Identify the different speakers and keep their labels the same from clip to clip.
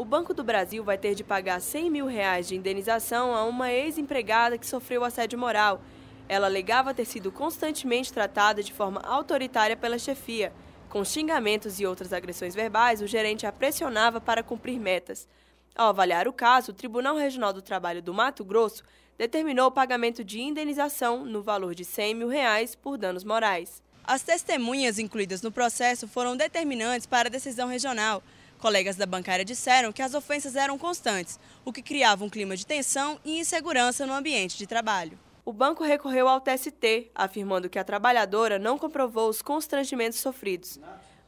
Speaker 1: o Banco do Brasil vai ter de pagar 100 mil reais de indenização a uma ex-empregada que sofreu assédio moral. Ela alegava ter sido constantemente tratada de forma autoritária pela chefia. Com xingamentos e outras agressões verbais, o gerente a pressionava para cumprir metas. Ao avaliar o caso, o Tribunal Regional do Trabalho do Mato Grosso determinou o pagamento de indenização no valor de 100 mil reais por danos morais. As testemunhas incluídas no processo foram determinantes para a decisão regional. Colegas da bancária disseram que as ofensas eram constantes, o que criava um clima de tensão e insegurança no ambiente de trabalho. O banco recorreu ao TST, afirmando que a trabalhadora não comprovou os constrangimentos sofridos.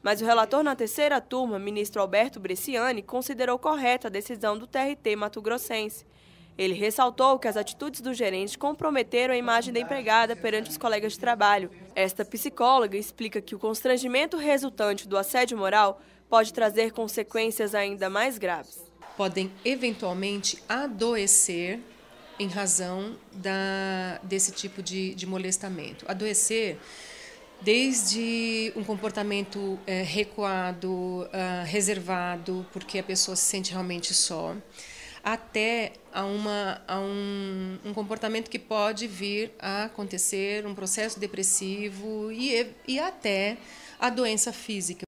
Speaker 1: Mas o relator na terceira turma, ministro Alberto Bresciani, considerou correta a decisão do TRT Mato Grossense. Ele ressaltou que as atitudes do gerente comprometeram a imagem da empregada perante os colegas de trabalho. Esta psicóloga explica que o constrangimento resultante do assédio moral pode trazer consequências ainda mais graves.
Speaker 2: Podem eventualmente adoecer em razão da, desse tipo de, de molestamento. Adoecer desde um comportamento é, recuado, uh, reservado, porque a pessoa se sente realmente só, até a, uma, a um, um, comportamento que pode vir a acontecer, um processo depressivo e, e até a doença física.